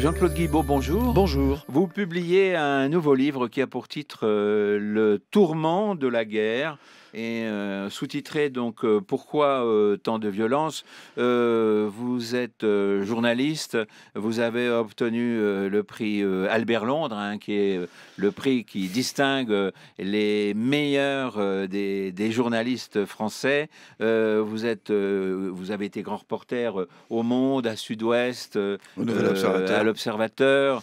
Jean-Claude Guibaud, bonjour. Bonjour. Vous publiez un nouveau livre qui a pour titre euh, Le tourment de la guerre et euh, sous-titré donc euh, pourquoi euh, tant de violence. vous êtes journaliste, vous avez obtenu le prix Albert Londres, hein, qui est le prix qui distingue les meilleurs des, journalistes français. vous êtes, vous avez été grand reporter au Monde, à Sud-Ouest, à l'Observateur,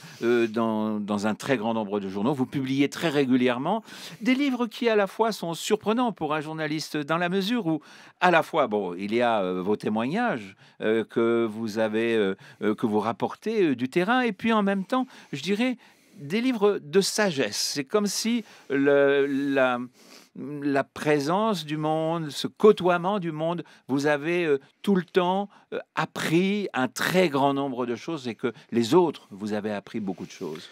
dans, dans un très grand nombre de journaux. Vous publiez très régulièrement des livres qui à la fois sont surprenants pour un journaliste dans la mesure où, à la fois, bon, il y a euh, vos témoignages euh, que vous avez, euh, que vous rapportez du terrain, et puis en même temps, je dirais, des livres de sagesse. C'est comme si le, la, la présence du monde, ce côtoiement du monde, vous avez tout le temps appris un très grand nombre de choses et que les autres vous avez appris beaucoup de choses.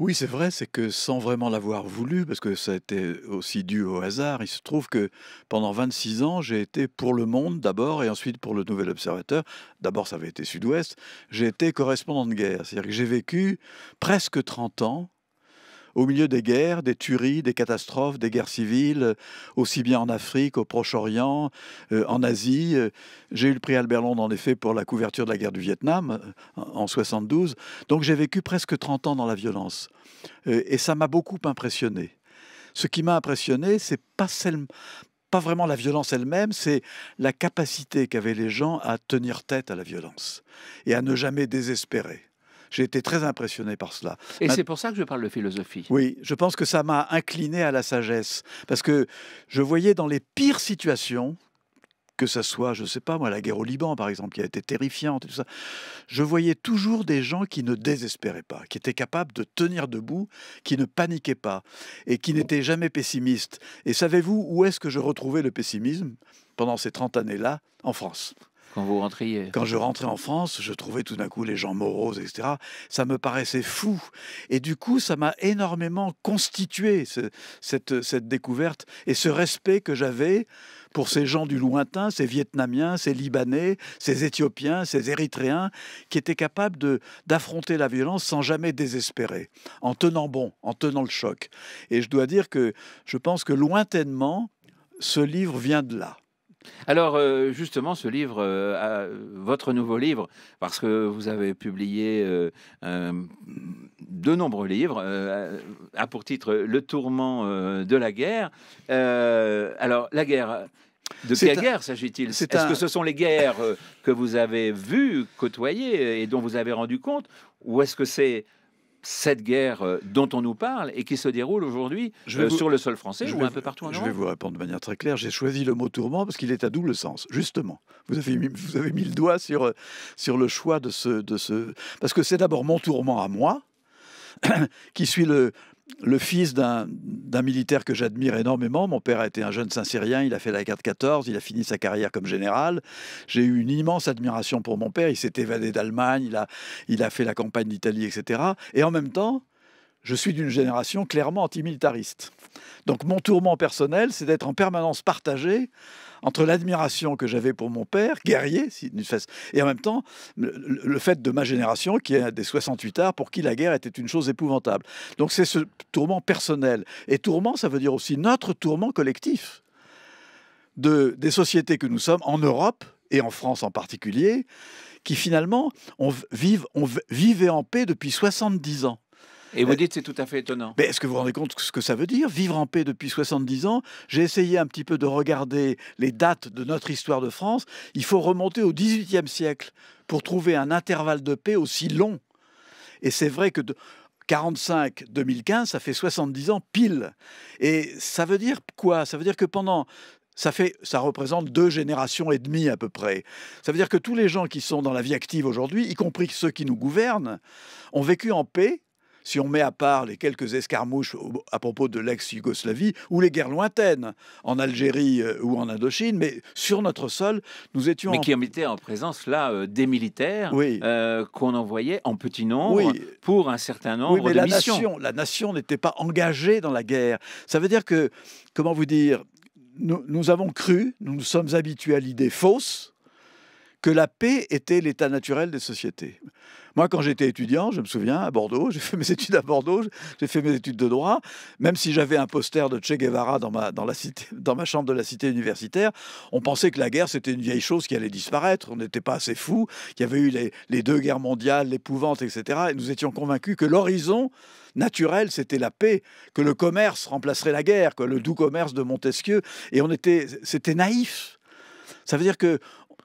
Oui, c'est vrai, c'est que sans vraiment l'avoir voulu, parce que ça a été aussi dû au hasard, il se trouve que pendant 26 ans, j'ai été pour Le Monde d'abord, et ensuite pour le Nouvel Observateur. D'abord, ça avait été Sud-Ouest. J'ai été correspondant de guerre, c'est-à-dire que j'ai vécu presque 30 ans au milieu des guerres, des tueries, des catastrophes, des guerres civiles, euh, aussi bien en Afrique, au Proche-Orient, euh, en Asie. Euh, j'ai eu le prix Albert Londres, en effet, pour la couverture de la guerre du Vietnam en 72. Donc j'ai vécu presque 30 ans dans la violence. et ça m'a beaucoup impressionné. Ce qui m'a impressionné, c'est pas, pas vraiment la violence elle-même, c'est la capacité qu'avaient les gens à tenir tête à la violence et à ne jamais désespérer. J'ai été très impressionné par cela. Et c'est pour ça que je parle de philosophie. Oui, je pense que ça m'a incliné à la sagesse, parce que je voyais dans les pires situations, que ça soit, je ne sais pas moi, la guerre au Liban par exemple, qui a été terrifiante, et tout ça, je voyais toujours des gens qui ne désespéraient pas, qui étaient capables de tenir debout, qui ne paniquaient pas et qui n'étaient jamais pessimistes. Et savez-vous où est-ce que je retrouvais le pessimisme pendant ces 30 années-là En France. Quand vous rentriez Quand je rentrais en France, je trouvais tout d'un coup les gens moroses, etc. Ça me paraissait fou. Et du coup, ça m'a énormément constitué cette, découverte et ce respect que j'avais pour ces gens du lointain, ces Vietnamiens, ces Libanais, ces Éthiopiens, ces Érythréens, qui étaient capables d'affronter la violence sans jamais désespérer, en tenant bon, en tenant le choc. Et je dois dire que je pense que lointainement, ce livre vient de là. Alors euh, justement, ce livre, euh, votre nouveau livre, parce que vous avez publié euh, de nombreux livres, a pour titre Le tourment de la guerre. alors la guerre. De quelle guerre s'agit-il Est-ce que ce sont les guerres que vous avez vues, côtoyées et dont vous avez rendu compte Ou est-ce que c'est cette guerre euh, dont on nous parle et qui se déroule aujourd'hui euh, sur le sol français je ou un peu partout en Europe Je vais vous répondre de manière très claire. J'ai choisi le mot tourment parce qu'il est à double sens, justement. Vous avez mis, vous avez mis le doigt sur, euh, sur le choix de ce, de ce... Parce que c'est d'abord mon tourment à moi, qui suit le, le fils d'un militaire que j'admire énormément. Mon père a été un jeune Saint-Syrien, il a fait la guerre de 14, il a fini sa carrière comme général. J'ai eu une immense admiration pour mon père. Il s'est évadé d'Allemagne, il a, il a fait la campagne d'Italie, etc. Et en même temps, je suis d'une génération clairement antimilitariste. Donc mon tourment personnel, c'est d'être en permanence partagé entre l'admiration que j'avais pour mon père, guerrier, et en même temps le, fait de ma génération, qui est des 68 ans pour qui la guerre était une chose épouvantable. Donc c'est ce tourment personnel. Et tourment, ça veut dire aussi notre tourment collectif de, des sociétés que nous sommes en Europe et en France en particulier, qui finalement on, vivait en paix depuis 70 ans. Et vous euh, dites c'est tout à fait étonnant. Mais est-ce que vous vous rendez compte ce que ça veut dire Vivre en paix depuis 70 ans. J'ai essayé un petit peu de regarder les dates de notre histoire de France. Il faut remonter au XVIIIe siècle pour trouver un intervalle de paix aussi long. Et c'est vrai que de 45 2015, ça fait 70 ans pile. Et ça veut dire quoi Ça veut dire que pendant ça, fait, ça représente deux générations et demie à peu près. Ça veut dire que tous les gens qui sont dans la vie active aujourd'hui, y compris ceux qui nous gouvernent, ont vécu en paix si on met à part les quelques escarmouches à propos de l'ex-Yougoslavie ou les guerres lointaines en Algérie euh, ou en Indochine, mais sur notre sol, nous étions. Mais en... qui mettaient en présence là euh, des militaires euh, qu'on envoyait en petit nombre pour un certain nombre de la missions. Nation, la nation n'était pas engagée dans la guerre. Ça veut dire que, comment vous dire, nous avons cru, nous nous sommes habitués à l'idée fausse que la paix était l'état naturel des sociétés. Moi, quand j'étais étudiant, je me souviens, à Bordeaux, j'ai fait mes études à Bordeaux, j'ai fait mes études de droit, même si j'avais un poster de Che Guevara dans ma, dans, la cité, dans ma chambre de la cité universitaire, on pensait que la guerre, c'était une vieille chose qui allait disparaître, on n'était pas assez fous, qu'il y avait eu les, deux guerres mondiales, l'épouvante, etc. Et nous étions convaincus que l'horizon naturel, c'était la paix, que le commerce remplacerait la guerre, que le doux commerce de Montesquieu, et on était, c'était naïf. Ça veut dire que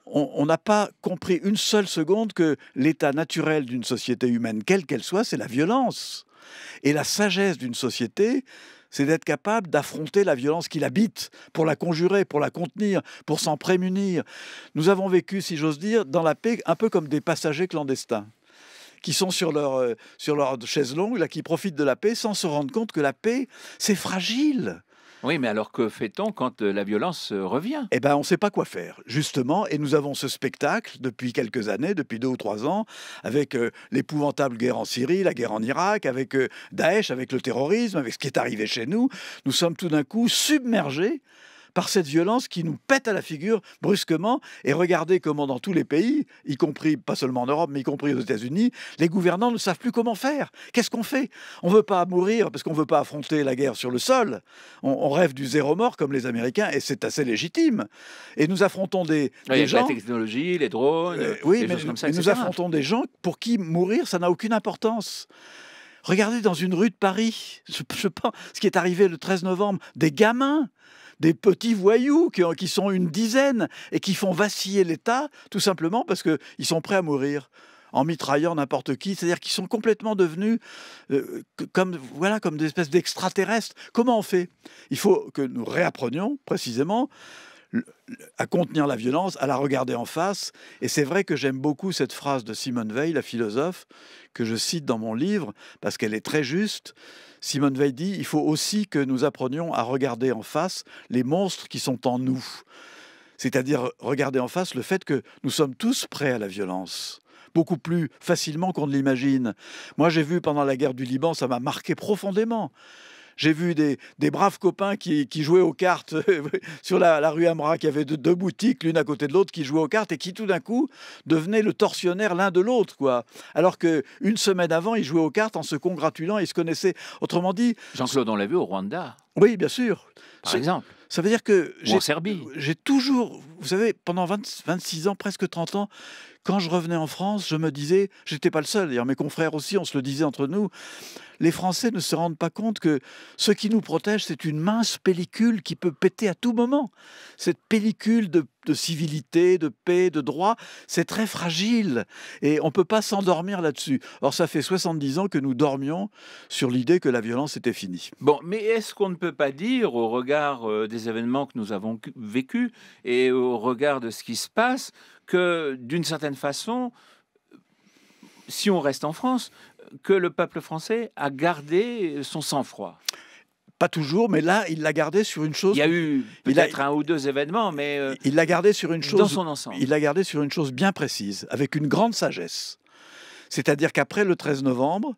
on n'a pas compris une seule seconde que l'état naturel d'une société humaine, quelle qu'elle soit, c'est la violence. Et la sagesse d'une société, c'est d'être capable d'affronter la violence qui l'habite, pour la conjurer, pour la contenir, pour s'en prémunir. Nous avons vécu, si j'ose dire, dans la paix, un peu comme des passagers clandestins qui sont sur leur, euh, chaise longue, là, qui profitent de la paix sans se rendre compte que la paix, c'est fragile. Oui, mais alors que fait-on quand euh, la violence euh, revient Eh bien, on ne sait pas quoi faire, justement. Et nous avons ce spectacle depuis quelques années, depuis deux ou trois ans, avec euh, l'épouvantable guerre en Syrie, la guerre en Irak, avec Daesh, avec le terrorisme, avec ce qui est arrivé chez nous. Nous sommes tout d'un coup submergés par cette violence qui nous pète à la figure brusquement. Et regardez comment dans tous les pays, y compris pas seulement en Europe, mais y compris aux États-Unis, les gouvernants ne savent plus comment faire. Qu'est-ce qu'on fait On ne veut pas mourir parce qu'on ne veut pas affronter la guerre sur le sol. On, rêve du zéro mort comme les Américains et c'est assez légitime. Et nous affrontons des, des gens. La technologie, les drones, euh, oui, choses comme ça, nous affrontons des gens pour qui mourir, ça n'a aucune importance. Regardez dans une rue de Paris, je pense, ce qui est arrivé le 13 novembre, des gamins des petits voyous qui, sont une dizaine et qui font vaciller l'État tout simplement parce qu'ils sont prêts à mourir en mitraillant n'importe qui, c'est-à-dire qu'ils sont complètement devenus euh, comme voilà comme des espèces d'extraterrestres. Comment on fait Il faut que nous réapprenions précisément à contenir la violence, à la regarder en face. Et c'est vrai que j'aime beaucoup cette phrase de Simone Veil, la philosophe, que je cite dans mon livre, parce qu'elle est très juste. Simone Veil dit, il faut aussi que nous apprenions à regarder en face les monstres qui sont en nous. C'est-à-dire regarder en face le fait que nous sommes tous prêts à la violence beaucoup plus facilement qu'on ne l'imagine. Moi, j'ai vu pendant la guerre du Liban, ça m'a marqué profondément. J'ai vu des, des, braves copains qui, qui jouaient aux cartes sur la, la, rue Amra, qui avait deux, deux boutiques l'une à côté de l'autre, qui jouaient aux cartes et qui tout d'un coup devenaient le tortionnaire l'un de l'autre, quoi. Alors que une semaine avant, ils jouaient aux cartes en se congratulant, ils se connaissaient. Autrement dit, Jean-Claude, on l'a vu au Rwanda. Oui, bien sûr. Par exemple. Ça veut dire que Serbie. j'ai toujours, vous savez, pendant 26 ans, presque 30 ans, quand je revenais en France, je me disais, j'étais pas le seul, d'ailleurs mes confrères aussi, on se le disait entre nous, les Français ne se rendent pas compte que ce qui nous protège, c'est une mince pellicule qui peut péter à tout moment. Cette pellicule de, de civilité, de paix, de droit, c'est très fragile et on ne peut pas s'endormir là-dessus. Or, ça fait 70 ans que nous dormions sur l'idée que la violence était finie. Bon, mais est-ce qu'on ne peut pas dire, au regard euh, des événements que nous avons vécus et au regard de ce qui se passe, que, d'une certaine façon, si on reste en France, que le peuple français a gardé son sang-froid. Pas toujours, mais là, il l'a gardé sur une chose. Il y a eu peut-être un ou deux événements, mais euh, il l'a gardé sur une chose. Dans son ensemble. Il l'a gardé sur une chose bien précise, avec une grande sagesse. C'est-à-dire qu'après le 13 novembre,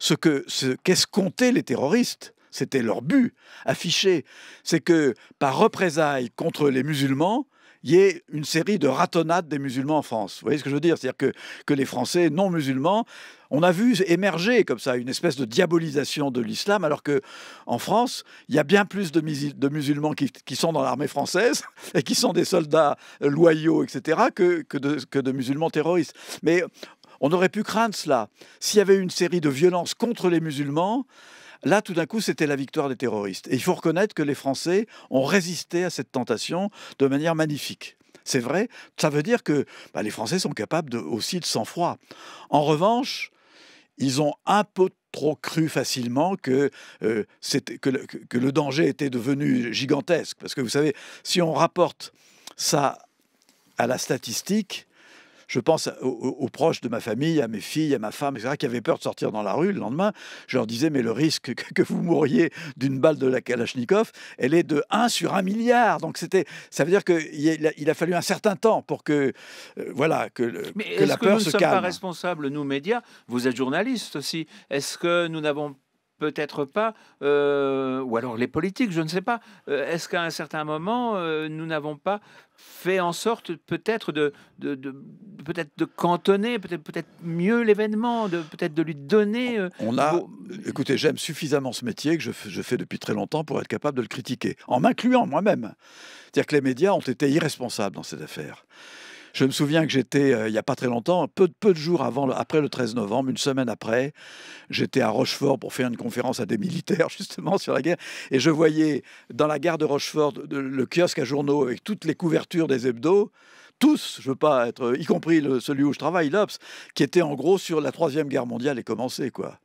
ce que ce qu'escomptaient les terroristes, c'était leur but affiché, c'est que par représailles contre les musulmans, il y ait une série de ratonnades des musulmans en France. Vous voyez ce que je veux dire C'est-à-dire que, les Français non musulmans on a vu émerger comme ça une espèce de diabolisation de l'islam, alors que en France, il y a bien plus de, de musulmans qui, sont dans l'armée française et qui sont des soldats loyaux, etc., que, que, de, musulmans terroristes. Mais on aurait pu craindre cela s'il y avait une série de violences contre les musulmans Là, tout d'un coup, c'était la victoire des terroristes. Et il faut reconnaître que les Français ont résisté à cette tentation de manière magnifique. C'est vrai, ça veut dire que bah, les Français sont capables aussi de sang-froid. En revanche, ils ont un peu trop cru facilement euh, que, le, danger était devenu gigantesque. Parce que vous savez, si on rapporte ça à la statistique, je pense aux, proches de ma famille, à mes filles, à ma femme, etc., qui avaient peur de sortir dans la rue le lendemain. Je leur disais, mais le risque que vous mouriez d'une balle de la Kalachnikov, elle est de 1 sur 1 milliard. Donc c'était, ça veut dire qu'il a, fallu un certain temps pour que, euh, voilà, que, la peur se calme. Nous sommes pas responsables, nous médias. Vous êtes journaliste aussi. Est-ce que nous n'avons pas peut-être pas, euh, ou alors les politiques, je ne sais pas. Euh, est-ce qu'à un certain moment, euh, nous n'avons pas fait en sorte peut-être de, peut-être de cantonner, peut-être peut-être mieux l'événement, de peut-être de lui donner. on a, écoutez, j'aime suffisamment ce métier que je, je, fais depuis très longtemps pour être capable de le critiquer, en m'incluant moi-même. C'est-à-dire que les médias ont été irresponsables dans cette affaire. Je me souviens que j'étais, euh, il n'y a pas très longtemps, peu, de jours après le 13 novembre, une semaine après, j'étais à Rochefort pour faire une conférence à des militaires, justement, sur la guerre. Et je voyais dans la gare de Rochefort le kiosque à journaux avec toutes les couvertures des hebdos tous, je veux pas être, y compris celui où je travaille, l'Obs, qui était en gros sur la Troisième Guerre mondiale et commencé, quoi.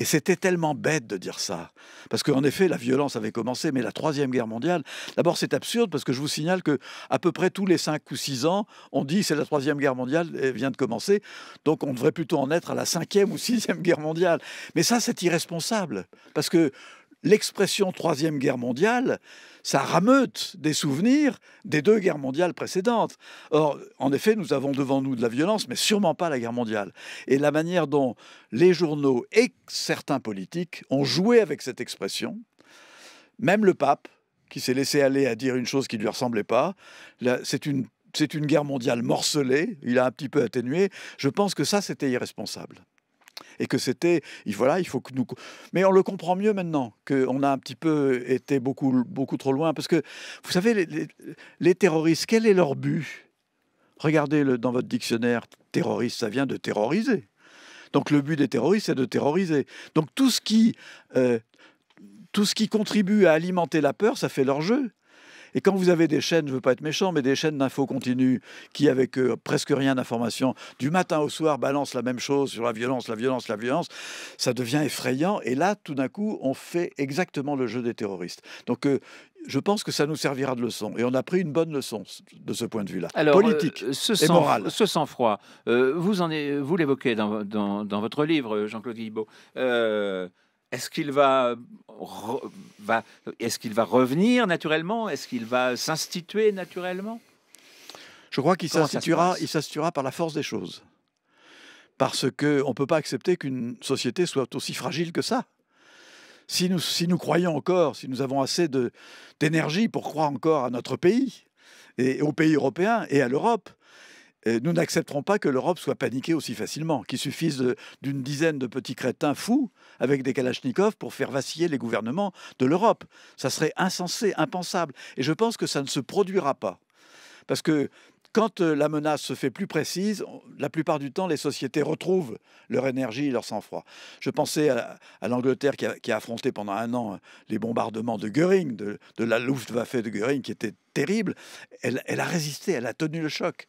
Et c'était tellement bête de dire ça. Parce qu'en effet, la violence avait commencé, mais la Troisième Guerre mondiale, d'abord c'est absurde, parce que je vous signale que à peu près tous les cinq ou six ans, on dit c'est la Troisième Guerre mondiale, elle eh, vient de commencer, donc on devrait plutôt en être à la Cinquième ou Sixième Guerre mondiale. Mais ça, c'est irresponsable, parce que l'expression Troisième Guerre mondiale, ça rameute des souvenirs des deux guerres mondiales précédentes. Or, en effet, nous avons devant nous de la violence, mais sûrement pas la guerre mondiale. Et la manière dont les journaux et certains politiques ont joué avec cette expression, même le pape, qui s'est laissé aller à dire une chose qui ne lui ressemblait pas, c'est une c'est une guerre mondiale morcelée, il a un petit peu atténué. Je pense que ça, c'était irresponsable et que c'était, voilà, il faut que nous. Mais on le comprend mieux maintenant qu'on a un petit peu été beaucoup, beaucoup trop loin, parce que vous savez, les, terroristes, quel est leur but Regardez le, dans votre dictionnaire, terroriste, ça vient de terroriser. Donc le but des terroristes, c'est de terroriser. Donc tout euh, tout ce qui contribue à alimenter la peur, ça fait leur jeu. Et quand vous avez des chaînes, je ne veux pas être méchant, mais des chaînes d'infos continues qui, avec euh, presque rien d'information, du matin au soir balancent la même chose sur la violence, la violence, la violence, ça devient effrayant. Et là, tout d'un coup, on fait exactement le jeu des terroristes. Donc, euh, je pense que ça nous servira de leçon. Et on a pris une bonne leçon de ce point de vue-là, politique euh, ce et Ce sang-froid, vous, vous l'évoquez dans, votre livre, Jean-Claude Guillebeau. Est-ce qu'il va, va est va revenir naturellement Est-ce qu'il va s'instituer naturellement Je crois qu'il s'instituera, s'instituera par la force des choses. Parce qu'on ne peut pas accepter qu'une société soit aussi fragile que ça. Si nous, si nous croyons encore, si nous avons assez d'énergie pour croire encore à notre pays, et aux pays européens et à l'Europe, nous n'accepterons pas que l'Europe soit paniquée aussi facilement, qu'il suffise d'une dizaine de petits crétins fous avec des kalachnikovs pour faire vaciller les gouvernements de l'Europe. Ça serait insensé, impensable. Et je pense que ça ne se produira pas. Parce que quand euh, la menace se fait plus précise, la plupart du temps, les sociétés retrouvent leur énergie et leur sang-froid. Je pensais à, l'Angleterre qui, a affronté pendant un an euh, les bombardements de Göring, de, la Luftwaffe de Göring, qui était terrible. Elle, a résisté, elle a tenu le choc.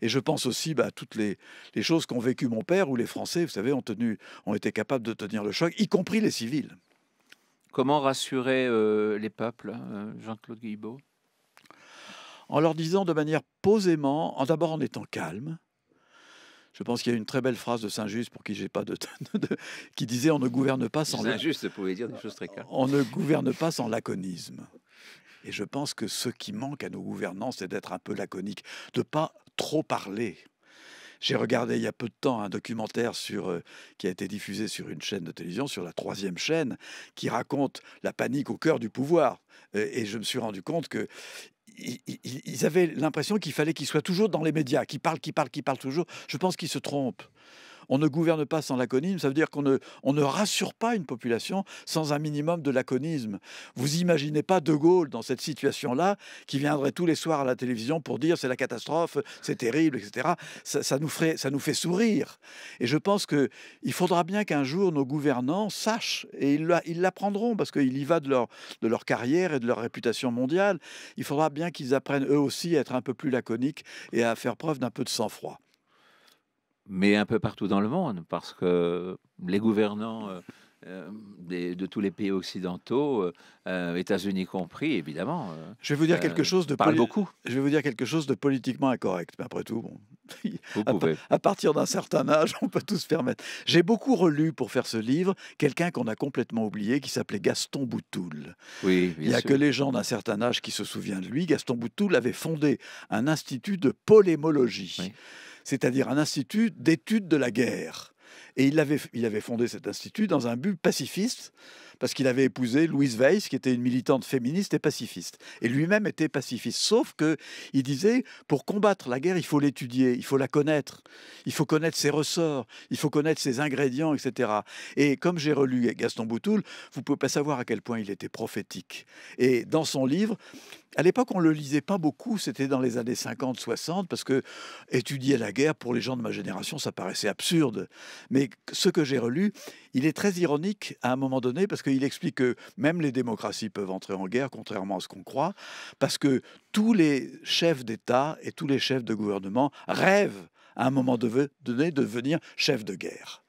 Et je pense aussi bah, à toutes les, choses qu'ont vécu mon père ou les Français, vous savez, ont, été capables de tenir le choc, y compris les civils. Comment rassurer euh, les peuples, Jean-Claude Guilbault en leur disant de manière posément, en d'abord en étant calme. Je pense qu'il y a une très belle phrase de Saint-Just pour qui j'ai pas de, qui disait on ne gouverne pas sans Saint-Just pouvait dire des choses très On ne gouverne pas sans laconisme. Et je pense que ce qui manque à nos gouvernants, c'est d'être un peu laconique, de pas trop parler. J'ai regardé il y a peu de temps un documentaire sur, qui a été diffusé sur une chaîne de télévision, sur la troisième chaîne, qui raconte la panique au cœur du pouvoir. Et, je me suis rendu compte que ils avaient l'impression qu'il fallait qu'ils soient toujours dans les médias, qu'ils parlent, qu'ils parlent, qu'ils parlent toujours. Je pense qu'ils se trompent on ne gouverne pas sans laconisme, ça veut dire qu'on ne, rassure pas une population sans un minimum de laconisme. Vous imaginez pas De Gaulle dans cette situation-là, qui viendrait tous les soirs à la télévision pour dire c'est la catastrophe, c'est terrible, etc. Ça, nous ça nous fait sourire. Et je pense qu'il faudra bien qu'un jour nos gouvernants sachent, et ils l'apprendront, parce qu'il y va de leur, de leur carrière et de leur réputation mondiale, il faudra bien qu'ils apprennent eux aussi à être un peu plus laconiques et à faire preuve d'un peu de sang-froid mais un peu partout dans le monde, parce que les gouvernants euh, euh, de tous les pays occidentaux, euh, États-Unis compris, évidemment. je vais vous dire quelque chose de parle beaucoup. Je vais vous dire quelque chose de politiquement incorrect, mais après tout, bon. Vous pouvez. À, partir d'un certain âge, on peut tout se permettre. J'ai beaucoup relu pour faire ce livre quelqu'un qu'on a complètement oublié, qui s'appelait Gaston Boutoul. Oui. Il n'y a que les gens d'un certain âge qui se souviennent de lui. Gaston Boutoul avait fondé un institut de polémologie c'est-à-dire un institut d'études de la guerre. Et il avait, il avait fondé cet institut dans un but pacifiste, parce qu'il avait épousé Louise Weiss, qui était une militante féministe et pacifiste. Et lui-même était pacifiste, sauf que il disait, pour combattre la guerre, il faut l'étudier, il faut la connaître, il faut connaître ses ressorts, il faut connaître ses ingrédients, etc. Et comme j'ai relu Gaston Boutoul, vous pouvez pas savoir à quel point il était prophétique. Et dans son livre, à l'époque, on le lisait pas beaucoup, c'était dans les années 50, 60, parce que étudier la guerre, pour les gens de ma génération, ça paraissait absurde. Mais ce que j'ai relu, il est très ironique à un moment donné parce qu'il explique que même les démocraties peuvent entrer en guerre, contrairement à ce qu'on croit, parce que tous les chefs d'État et tous les chefs de gouvernement rêvent à un moment donné de devenir chef de guerre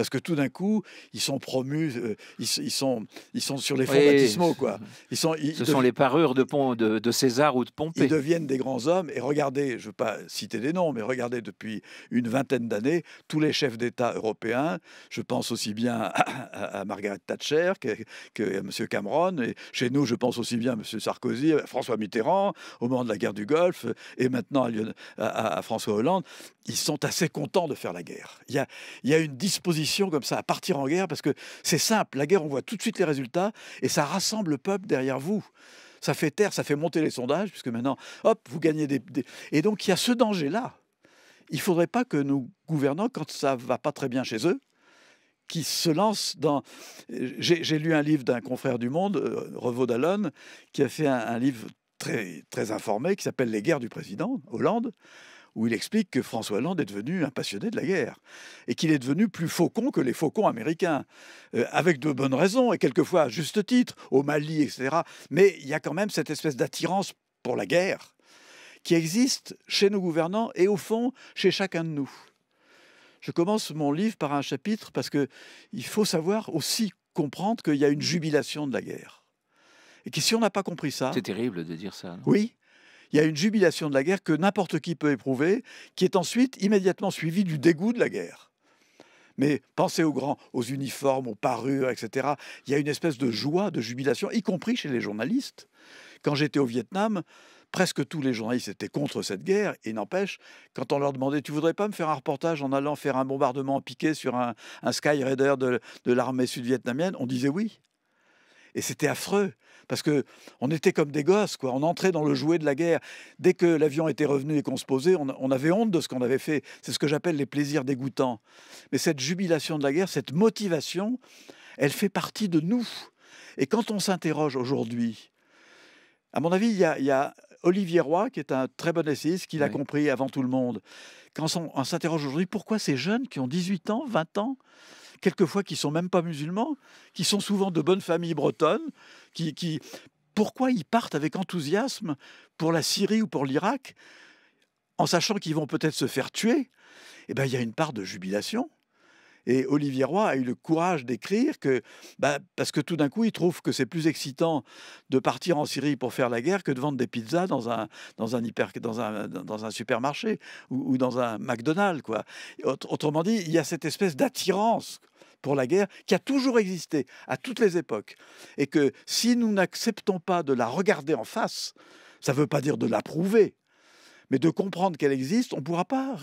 parce que tout d'un coup, ils sont promus, euh, ils, sont, ils sont sur les fonds Quoi. Ils sont, ce sont les parures de, pont, de, César ou de Pompée. Ils deviennent des grands hommes. Et regardez, je ne veux pas citer des noms, mais regardez depuis une vingtaine d'années, tous les chefs d'État européens, je pense aussi bien à, Margaret Thatcher que, à M. Cameron, et chez nous, je pense aussi bien à M. Sarkozy, à François Mitterrand, au moment de la guerre du Golfe, et maintenant à, à François Hollande. Ils sont assez contents de faire la guerre. Il y a, il y a une disposition comme ça à partir en guerre parce que c'est simple, la guerre, on voit tout de suite les résultats et ça rassemble le peuple derrière vous. Ça fait taire, ça fait monter les sondages, puisque maintenant, hop, vous gagnez des... Et donc, il y a ce danger-là. Il faudrait pas que nos gouvernants, quand ça va pas très bien chez eux, qui se lancent dans. J'ai lu un livre d'un confrère du Monde, euh, Revaud Dallon, qui a fait un, un livre très, très informé qui s'appelle Les guerres du président, Hollande, où il explique que François Hollande est devenu un passionné de la guerre et qu'il est devenu plus faucon que les faucons américains, euh, avec de bonnes raisons et quelquefois à juste titre, au Mali, etc. Mais il y a quand même cette espèce d'attirance pour la guerre qui existe chez nos gouvernants et au fond chez chacun de nous. Je commence mon livre par un chapitre parce que il faut savoir aussi comprendre qu'il y a une jubilation de la guerre. Et que si on n'a pas compris ça. C'est terrible de dire ça. oui, il y a une jubilation de la guerre que n'importe qui peut éprouver, qui est ensuite immédiatement suivie du dégoût de la guerre. Mais pensez aux grands, aux uniformes, aux parures, etc. Il y a une espèce de joie, de jubilation, y compris chez les journalistes. Quand j'étais au Vietnam, presque tous les journalistes étaient contre cette guerre, et n'empêche, quand on leur demandait Tu voudrais pas me faire un reportage en allant faire un bombardement piqué sur un, un Sky de l'armée sud-vietnamienne on disait oui. Et c'était affreux parce que on était comme des gosses, quoi. On entrait dans le jouet de la guerre. Dès que l'avion était revenu et qu'on se posait, on, avait honte de ce qu'on avait fait. C'est ce que j'appelle les plaisirs dégoûtants. Mais cette jubilation de la guerre, cette motivation, elle fait partie de nous. Et quand on s'interroge aujourd'hui, à mon avis, il y a, Olivier Roy, qui est un très bon essayiste, qui l'a compris avant tout le monde. Quand on s'interroge aujourd'hui, pourquoi ces jeunes qui ont 18 ans, 20 ans, quelquefois qui sont même pas musulmans, qui sont souvent de bonnes familles bretonnes, qui, pourquoi ils partent avec enthousiasme pour la Syrie ou pour l'Irak, en sachant qu'ils vont peut-être se faire tuer Eh bien, il y a une part de jubilation. Et Olivier Roy a eu le courage d'écrire que, bah, parce que tout d'un coup, il trouve que c'est plus excitant de partir en Syrie pour faire la guerre que de vendre des pizzas dans un, dans un, hyper, dans un, dans un supermarché ou, ou, dans un McDonald's. Quoi. Autrement dit, il y a cette espèce d'attirance pour la guerre qui a toujours existé à toutes les époques. Et que si nous n'acceptons pas de la regarder en face, ça ne veut pas dire de l'approuver, mais de comprendre qu'elle existe, on ne pourra pas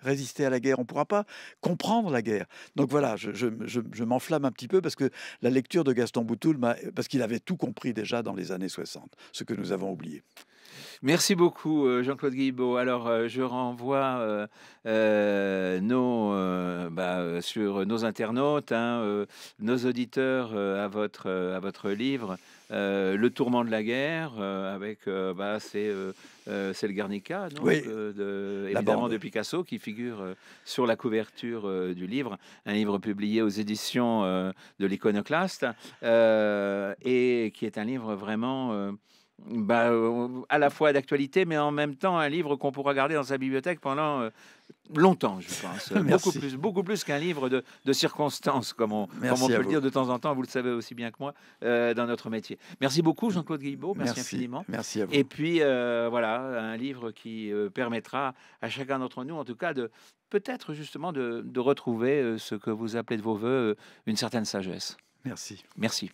résister à la guerre, on ne pourra pas comprendre la guerre. Donc voilà, je, m'enflamme un petit peu parce que la lecture de Gaston Boutoul, parce qu'il avait tout compris déjà dans les années 60, ce que nous avons oublié. Merci beaucoup, euh, Jean-Claude Guibaud. Alors, euh, je renvoie euh, nos, bah, sur nos internautes, hein, nos auditeurs à, votre, à votre livre. le tourment de la guerre avec bah, c'est le Guernica de, évidemment de Picasso qui figure sur la couverture du livre un livre publié aux éditions de l'Iconoclaste et qui est un livre vraiment bah, euh, à la fois d'actualité, mais en même temps un livre qu'on pourra garder dans sa bibliothèque pendant euh, longtemps, je pense. beaucoup plus, beaucoup plus qu'un livre de, circonstances, comme on, peut le dire de temps en temps, vous le savez aussi bien que moi, euh, dans notre métier. Merci beaucoup, Jean-Claude Guillebeau. Merci, infiniment. Merci à vous. Et puis, voilà, un livre qui permettra à chacun d'entre nous, en tout cas, de peut-être justement de, retrouver ce que vous appelez de vos voeux une certaine sagesse. Merci. Merci.